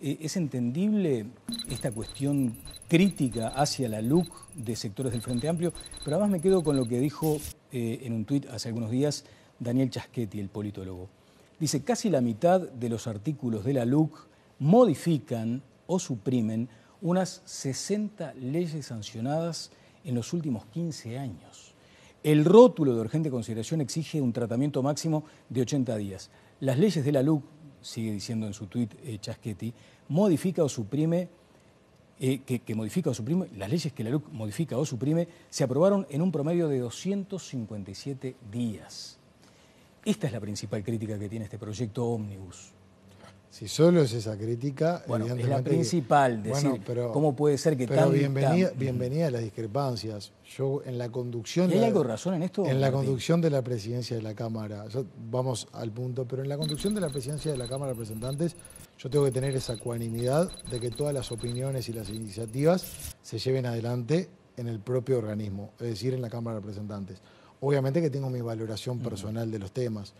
Eh, ¿Es entendible esta cuestión crítica hacia la LUC de sectores del Frente Amplio? Pero además me quedo con lo que dijo eh, en un tuit hace algunos días Daniel Chaschetti, el politólogo. Dice, casi la mitad de los artículos de la LUC modifican o suprimen unas 60 leyes sancionadas en los últimos 15 años. El rótulo de urgente consideración exige un tratamiento máximo de 80 días. Las leyes de la LUC sigue diciendo en su tuit eh, Chaschetti, modifica o suprime, eh, que, que, modifica o suprime, las leyes que la LUC modifica o suprime, se aprobaron en un promedio de 257 días. Esta es la principal crítica que tiene este proyecto ómnibus. Si solo es esa crítica, bueno, es la principal. decir, ¿cómo puede ser que pero tan, bienvenida, bienvenida, a las discrepancias. Yo en la conducción. algo de razón en esto? En la conducción de la presidencia de la Cámara. vamos al punto, pero en la conducción de la presidencia de la Cámara de Representantes, yo tengo que tener esa cuanimidad de que todas las opiniones y las iniciativas se lleven adelante en el propio organismo, es decir, en la Cámara de Representantes. Obviamente que tengo mi valoración personal de los temas.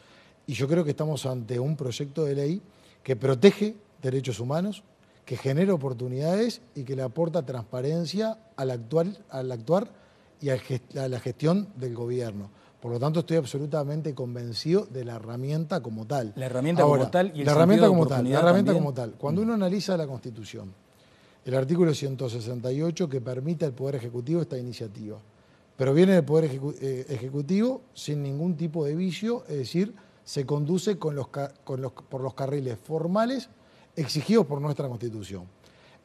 Y yo creo que estamos ante un proyecto de ley que protege derechos humanos, que genera oportunidades y que le aporta transparencia al, actual, al actuar y a la gestión del gobierno. Por lo tanto, estoy absolutamente convencido de la herramienta como tal. La herramienta como tal y el la herramienta como tal. La herramienta como tal. Cuando uno analiza la Constitución, el artículo 168 que permite al Poder Ejecutivo esta iniciativa, pero viene del Poder eh, Ejecutivo sin ningún tipo de vicio, es decir, se conduce por los carriles formales exigidos por nuestra Constitución.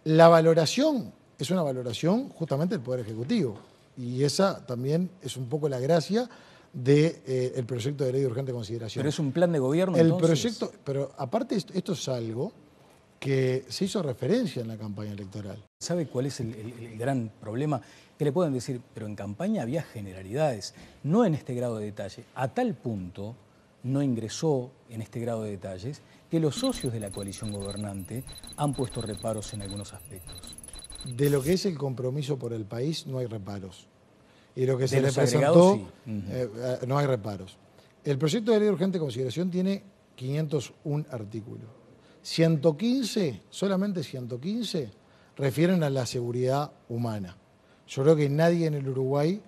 La valoración es una valoración justamente del Poder Ejecutivo y esa también es un poco la gracia del de, eh, proyecto de ley de urgente consideración. Pero es un plan de gobierno. El proyecto, pero aparte esto, es algo que se hizo referencia en la campaña electoral. ¿Sabe cuál es el, el, gran problema? Que le pueden decir, pero en campaña había generalidades, no en este grado de detalle, a tal punto no ingresó en este grado de detalles, que los socios de la coalición gobernante han puesto reparos en algunos aspectos. De lo que es el compromiso por el país no hay reparos. Y lo que se le presentó, eh, eh, no hay reparos. El proyecto de ley de urgente consideración tiene 501 artículos. 115, solamente 115, refieren a la seguridad humana. Yo creo que nadie en el Uruguay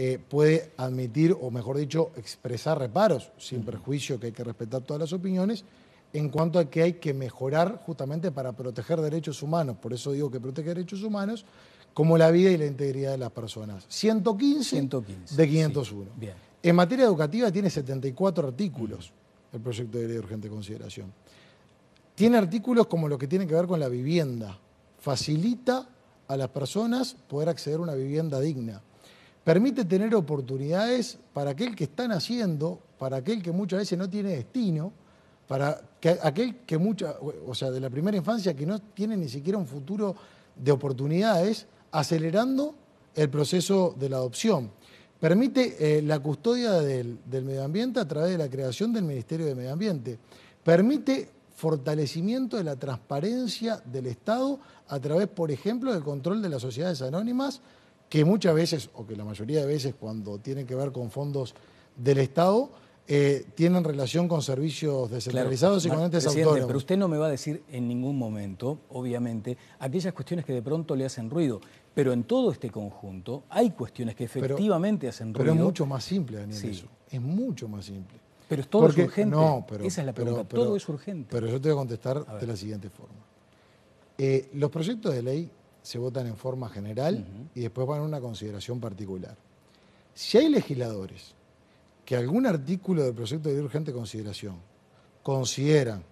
eh, puede admitir, o mejor dicho, expresar reparos, sin perjuicio que hay que respetar todas las opiniones, en cuanto a que hay que mejorar justamente para proteger derechos humanos. Por eso digo que protege derechos humanos, como la vida y la integridad de las personas. 115, de 501. bien. En materia educativa tiene 74 artículos el proyecto de ley de urgente consideración. Tiene artículos como lo que tiene que ver con la vivienda. Facilita a las personas poder acceder a una vivienda digna permite tener oportunidades para aquel que está naciendo, para aquel que muchas veces no tiene destino, para aquel que mucha, o sea, de la primera infancia que no tiene ni siquiera un futuro de oportunidades, acelerando el proceso de la adopción. Permite eh, la custodia del medio ambiente a través de la creación del Ministerio de Medio Ambiente. Permite fortalecimiento de la transparencia del Estado a través, por ejemplo, del control de las sociedades anónimas que muchas veces, o que la mayoría de veces cuando tienen que ver con fondos del Estado, eh, tienen relación con servicios descentralizados y con entes autónomos. Pero usted no me va a decir en ningún momento, obviamente, aquellas cuestiones que de pronto le hacen ruido. Pero en todo este conjunto hay cuestiones que efectivamente hacen ruido. Pero es mucho más simple, Daniel, eso. Es mucho más simple. Pero todo es urgente. Esa es la pregunta. todo es urgente. Pero yo te voy a contestar de la siguiente forma. Eh, los proyectos de ley se votan en forma general y después van a una consideración particular. Si hay legisladores que algún artículo del proyecto de urgente consideración consideran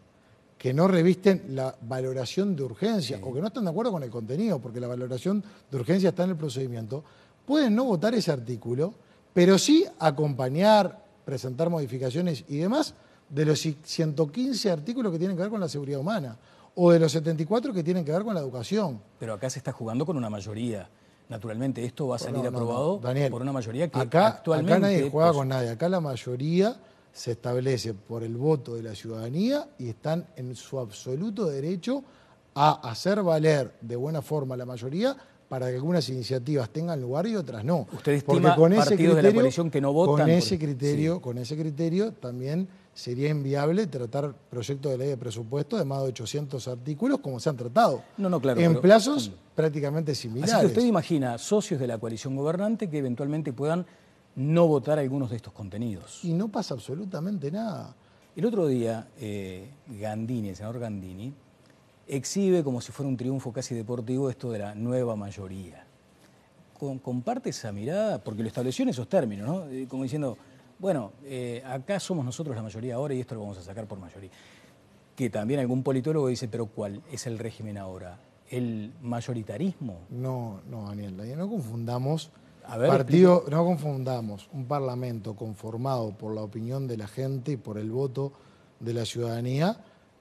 que no revisten la valoración de urgencia o que no están de acuerdo con el contenido, porque la valoración de urgencia está en el procedimiento, pueden no votar ese artículo, pero sí acompañar, presentar modificaciones y demás de los 115 artículos que tienen que ver con la seguridad humana o de los 74 que tienen que ver con la educación. Pero acá se está jugando con una mayoría. Naturalmente, esto va a salir aprobado por una mayoría que acá, actualmente... Acá nadie juega con nadie. Acá la mayoría se establece por el voto de la ciudadanía y están en su absoluto derecho a hacer valer de buena forma la mayoría para que algunas iniciativas tengan lugar y otras no. ustedes tienen ese partidos de la coalición que no votan. Con ese criterio, con ese criterio también sería inviable tratar proyectos de ley de presupuesto de más de 800 artículos como se han tratado. No, no, claro. En plazos prácticamente similares. Así que usted imagina socios de la coalición gobernante que eventualmente puedan no votar algunos de estos contenidos. Y no pasa absolutamente nada. El otro día, eh, Gandini, el senador Gandini, exhibe como si fuera un triunfo casi deportivo esto de la nueva mayoría. Con, comparte esa mirada, porque lo estableció en esos términos, ¿no? Eh, como diciendo, bueno, eh, acá somos nosotros la mayoría ahora y esto lo vamos a sacar por mayoría. Que también algún politólogo dice, pero ¿cuál es el régimen ahora? ¿El mayoritarismo? No, no, Daniel, no confundamos. partido, no confundamos un parlamento conformado por la opinión de la gente y por el voto de la ciudadanía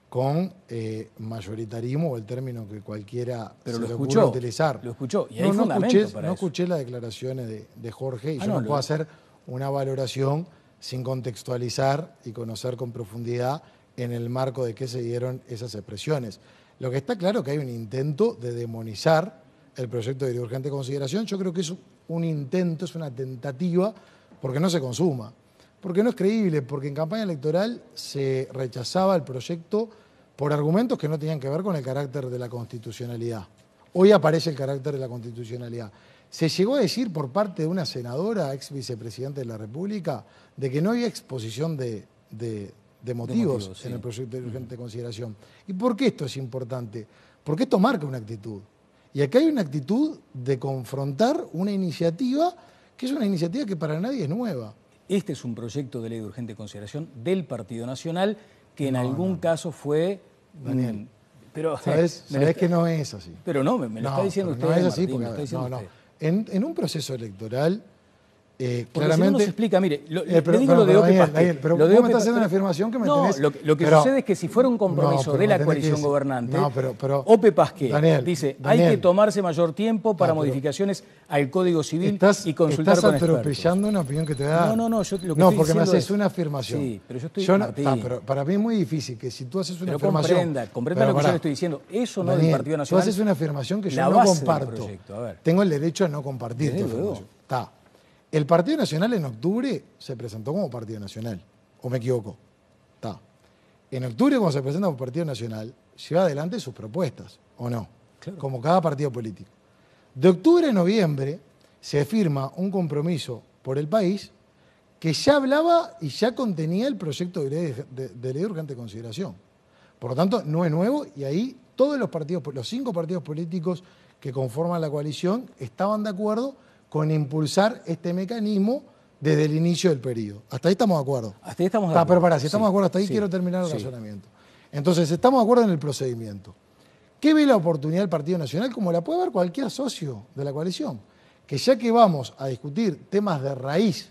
con eh, mayoritarismo o el término que cualquiera Pero lo escuchó, utilizar. Lo escuchó y no, hay no, escuché, no escuché las declaraciones de, Jorge y ah, yo no puedo hacer una valoración sin contextualizar y conocer con profundidad en el marco de qué se dieron esas expresiones. Lo que está claro es que hay un intento de demonizar el proyecto de urgente consideración. Yo creo que es un intento, es una tentativa, porque no se consuma, porque no es creíble, porque en campaña electoral se rechazaba el proyecto por argumentos que no tenían que ver con el carácter de la constitucionalidad. Hoy aparece el carácter de la constitucionalidad. Se llegó a decir por parte de una senadora, ex vicepresidente de la República, de que no había exposición de, motivos, en el proyecto de urgente consideración. ¿Y por qué esto es importante? Porque esto marca una actitud. Y acá hay una actitud de confrontar una iniciativa que es una iniciativa que para nadie es nueva. Este es un proyecto de ley de urgente consideración del Partido Nacional que en algún caso fue... Mm, pero, ¿sabes, que no es así? Pero no, me, lo está diciendo usted. No es así porque, Usted en, un proceso electoral eh, Porque Si no nos explica, mire, lo, eh, digo lo de Ope lo de me estás haciendo una afirmación que me Lo, que sucede es que si fuera un compromiso de la coalición gobernante, no, Ope dice: hay que tomarse mayor tiempo para modificaciones al Código Civil y consultar con expertos. Estás una opinión que te da. No, no, no. Yo, lo que no, porque me haces una afirmación. Sí, pero yo estoy. Yo para mí es muy difícil que si tú haces una afirmación. Comprenda, comprenda lo que yo le estoy diciendo. Eso no es del Partido Nacional. Tú haces una afirmación que yo no comparto. Tengo el derecho a no compartir. Está. El Partido Nacional en octubre se presentó como Partido Nacional, o me equivoco. Está. En octubre, cuando se presenta como Partido Nacional, lleva adelante sus propuestas, ¿o no? Como cada partido político. De octubre a noviembre se firma un compromiso por el país que ya hablaba y ya contenía el proyecto de ley, de, de consideración. Por lo tanto, no es nuevo y ahí todos los partidos, los cinco partidos políticos que conforman la coalición, estaban de acuerdo con impulsar este mecanismo desde el inicio del periodo. Hasta ahí estamos de acuerdo. Hasta ahí estamos de acuerdo. Pero para, si estamos de acuerdo, hasta ahí quiero terminar el razonamiento. Entonces, estamos de acuerdo en el procedimiento. ¿Qué ve la oportunidad del Partido Nacional? Como la puede ver cualquier socio de la coalición. Que ya que vamos a discutir temas de raíz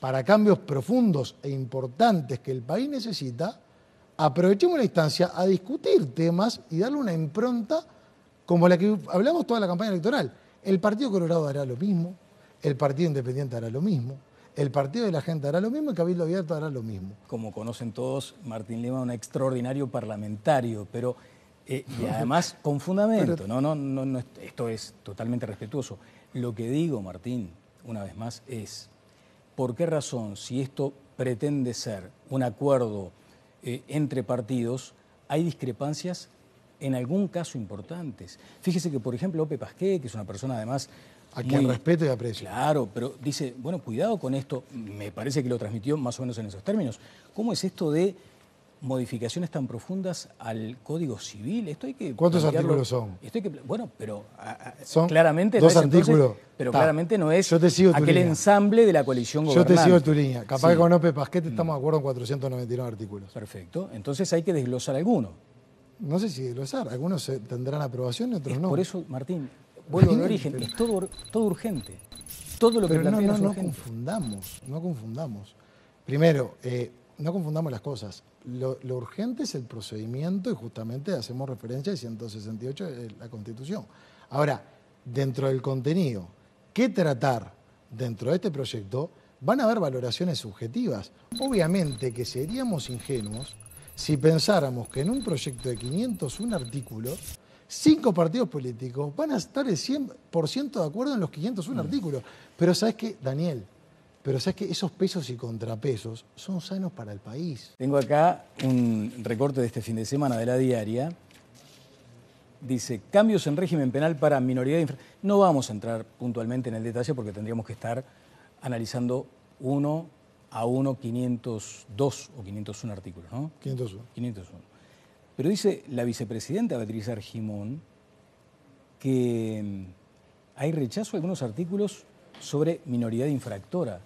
para cambios profundos e importantes que el país necesita, aprovechemos la instancia a discutir temas y darle una impronta como la que hablamos toda la campaña electoral. El Partido Colorado hará lo mismo, el Partido Independiente hará lo mismo, el Partido de la Gente hará lo mismo y Cabildo Abierto hará lo mismo. Como conocen todos, Martín Lima un extraordinario parlamentario, pero eh, y además con fundamento. no, no, no, esto es totalmente respetuoso. Lo que digo, Martín, una vez más, es por qué razón, si esto pretende ser un acuerdo eh, entre partidos, hay discrepancias en algún caso importantes. Fíjese que, por ejemplo, Ope Pasqué, que es una persona además... A quien respeto y aprecio. Claro, pero dice, bueno, cuidado con esto, me parece que lo transmitió más o menos en esos términos. ¿Cómo es esto de modificaciones tan profundas al Código Civil. Esto hay que ¿Cuántos artículos son? Esto que, bueno, pero ah, ah, son claramente dos artículos. pero claramente no es Yo aquel ensamble de la coalición gobernante. Yo te sigo tu línea. Capaz que con Ope Pasquete estamos mm. de acuerdo en 499 artículos. Perfecto. Entonces hay que desglosar alguno no sé si lo es algunos eh, tendrán aprobación y otros no. Por eso, Martín, vuelvo al origen, es todo, todo urgente. Todo lo que pero no, no, no confundamos, no confundamos. Primero, eh, no confundamos las cosas. Lo, lo, urgente es el procedimiento y justamente hacemos referencia a 168 de la Constitución. Ahora, dentro del contenido, ¿qué tratar dentro de este proyecto? Van a haber valoraciones subjetivas. Obviamente que seríamos ingenuos si pensáramos que en un proyecto de 500, un artículo, cinco partidos políticos van a estar el 100% de acuerdo en los 500, un mm. artículo. Pero sabes qué, Daniel, pero sabes que esos pesos y contrapesos son sanos para el país. Tengo acá un recorte de este fin de semana de la diaria. Dice, cambios en régimen penal para minoría No vamos a entrar puntualmente en el detalle porque tendríamos que estar analizando uno a 502 o 501 artículos, ¿no? 501. 501. Pero dice la vicepresidenta Beatriz Argimón que mm, hay rechazo a algunos artículos sobre minoridad infractora.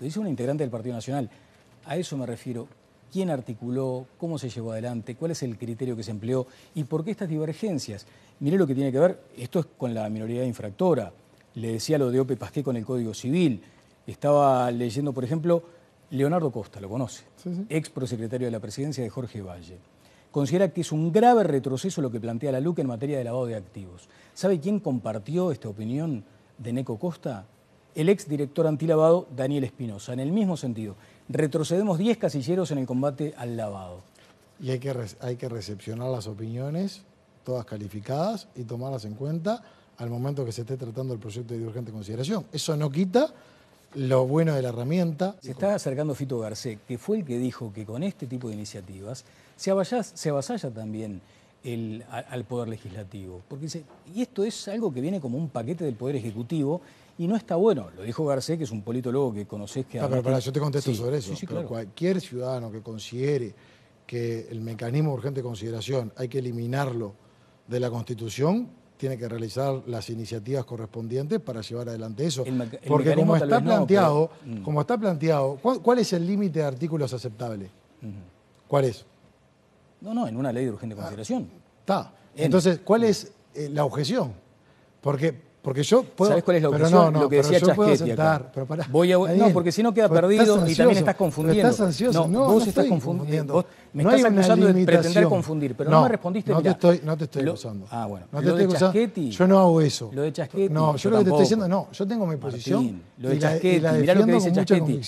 Lo dice una integrante del Partido Nacional. A eso me refiero. ¿Quién articuló? ¿Cómo se llevó adelante? ¿Cuál es el criterio que se empleó? ¿Y por qué estas divergencias? Mire lo que tiene que ver, esto es con la minoridad infractora. Le decía lo de Ope Pasqué con el Código Civil estaba leyendo, por ejemplo, Leonardo Costa, lo conoce, ex prosecretario de la presidencia de Jorge Valle. Considera que es un grave retroceso lo que plantea la LUCA en materia de lavado de activos. ¿Sabe quién compartió esta opinión de Neco Costa? El ex director antilavado Daniel Espinosa, en el mismo sentido. Retrocedemos 10 casilleros en el combate al lavado. Y hay que, hay que recepcionar las opiniones, todas calificadas, y tomarlas en cuenta al momento que se esté tratando el proyecto de urgente consideración. Eso no quita lo bueno de la herramienta. Se está acercando Fito Garcés, que fue el que dijo que con este tipo de iniciativas se avasalla, también al Poder Legislativo. Porque dice, y esto es algo que viene como un paquete del Poder Ejecutivo y no está bueno. Lo dijo Garcés, que es un politólogo que conoces que... No, ah, pero para, yo te contesto sobre eso. pero cualquier ciudadano que considere que el mecanismo urgente de consideración hay que eliminarlo de la Constitución, tiene que realizar las iniciativas correspondientes para llevar adelante eso. Porque mm. como está, planteado, como está planteado, ¿cuál, es el límite de artículos aceptables? ¿Cuál es? No, no, en una ley de urgente ah, consideración. Está. Entonces, ¿cuál es eh, la objeción? Porque porque yo puedo. ¿Sabes cuál es lo que decía Chasquetti Voy a, no, porque si no queda perdido y también estás confundiendo. Estás ansioso. No, no vos estás confundiendo. me estás acusando de pretender confundir, pero no, me respondiste. No te estoy, no te estoy acusando. Ah, bueno. No te estoy yo no hago eso. Lo de Chasquetti. No, yo, lo que te estoy diciendo, no, yo tengo mi posición. lo de y Chasquetti, la, mirá lo que dice Chasquetti.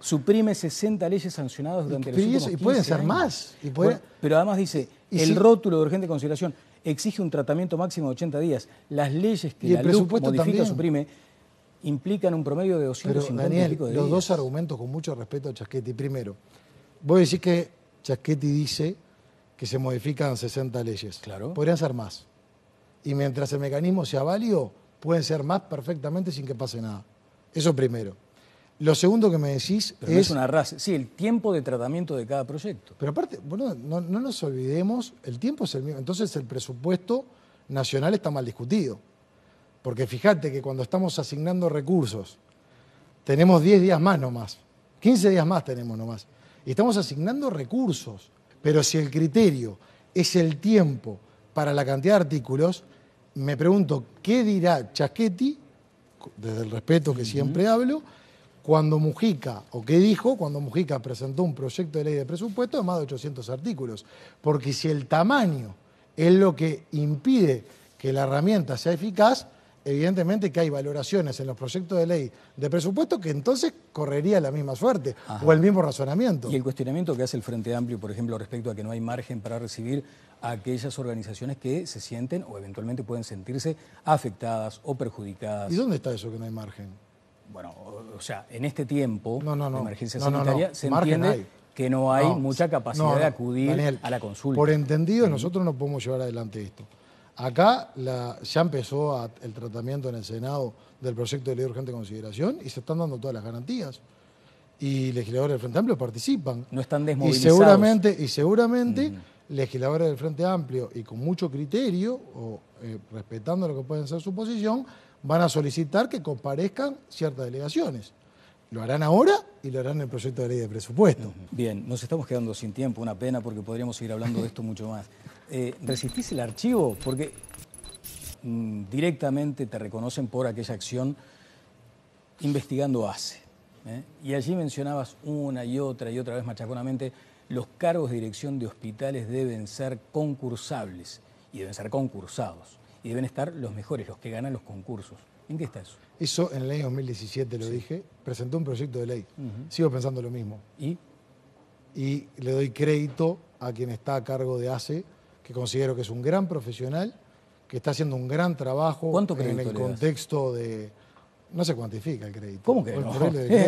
Suprime 60 leyes sancionadas durante el los y pueden ser más. pero además dice, el rótulo de urgente consideración exige un tratamiento máximo de 80 días. Las leyes que la presupuesto modifica suprime implican un promedio de 250 Daniel, los dos argumentos con mucho respeto a Chasquetti. Primero, voy a decir que Chasquetti dice que se modifican 60 leyes. Claro. Podrían ser más. Y mientras el mecanismo sea válido, pueden ser más perfectamente sin que pase nada. Eso primero. Lo segundo que me decís es... una raza, sí, el tiempo de tratamiento de cada proyecto. Pero aparte, bueno, no, nos olvidemos, el tiempo es el mismo. Entonces el presupuesto nacional está mal discutido. Porque fíjate que cuando estamos asignando recursos, tenemos 10 días más nomás, 15 días más tenemos nomás. Y estamos asignando recursos. Pero si el criterio es el tiempo para la cantidad de artículos, me pregunto, ¿qué dirá Chaschetti, desde el respeto que siempre hablo, cuando Mujica, o qué dijo, cuando Mujica presentó un proyecto de ley de presupuesto de más de 800 artículos. Porque si el tamaño es lo que impide que la herramienta sea eficaz, evidentemente que hay valoraciones en los proyectos de ley de presupuesto que entonces correría la misma suerte o el mismo razonamiento. Y el cuestionamiento que hace el Frente Amplio, por ejemplo, respecto a que no hay margen para recibir a aquellas organizaciones que se sienten o eventualmente pueden sentirse afectadas o perjudicadas. ¿Y dónde está eso que no hay margen? bueno, o sea, en este tiempo de emergencia sanitaria se entiende que no hay mucha capacidad de acudir a la consulta. Por entendido, nosotros no podemos llevar adelante esto. Acá ya empezó el tratamiento en el Senado del proyecto de ley de urgente consideración y se están dando todas las garantías. Y legisladores del Frente Amplio participan. No están desmovilizados. Y seguramente, y seguramente legisladores del Frente Amplio y con mucho criterio, o eh, respetando lo que pueden ser su posición, van a solicitar que comparezcan ciertas delegaciones. Lo harán ahora y lo harán en el proyecto de ley de presupuesto. Bien, nos estamos quedando sin tiempo, una pena porque podríamos seguir hablando de esto mucho más. Eh, ¿Resistís el archivo? Porque mm, directamente te reconocen por aquella acción investigando ACE. ¿eh? Y allí mencionabas una y otra y otra vez machaconamente, los cargos de dirección de hospitales deben ser concursables y deben ser concursados y deben estar los mejores, los que ganan los concursos. ¿En qué está eso? Eso en el año 2017 lo dije, presentó un proyecto de ley. Sigo pensando lo mismo. ¿Y? Y le doy crédito a quien está a cargo de ACE, que considero que es un gran profesional, que está haciendo un gran trabajo en el contexto de... No se cuantifica el crédito. ¿Cómo que no?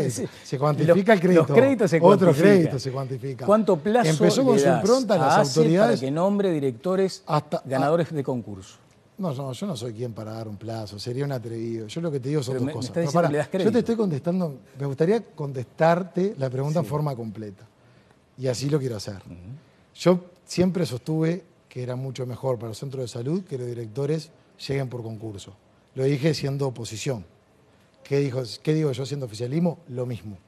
Se cuantifica el crédito. Los créditos se Otro crédito se cuantifica. ¿Cuánto plazo Empezó con su a las e autoridades. Para que nombre directores hasta, ganadores de concurso. No, yo no soy quien para dar un plazo, sería un atrevido. Yo lo que te digo son dos cosas. yo te estoy contestando, me gustaría contestarte la pregunta en forma completa. Y así lo quiero hacer. Yo siempre sostuve que era mucho mejor para el Centro de salud que los directores lleguen por concurso. Lo dije siendo oposición. ¿Qué, dijo, qué digo yo siendo oficialismo? Lo mismo.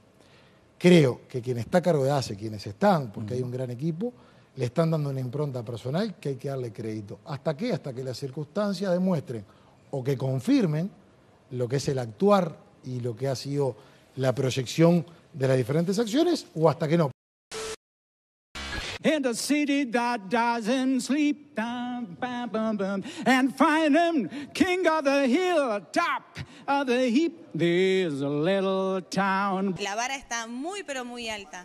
Creo que quien está a cargo de ACE, quienes están, porque hay un gran equipo, le están dando una impronta personal que hay que darle crédito. ¿Hasta qué? Hasta que las circunstancias demuestren o que confirmen lo que es el actuar y lo que ha sido la proyección de las diferentes acciones o hasta que no. La vara está muy pero muy alta.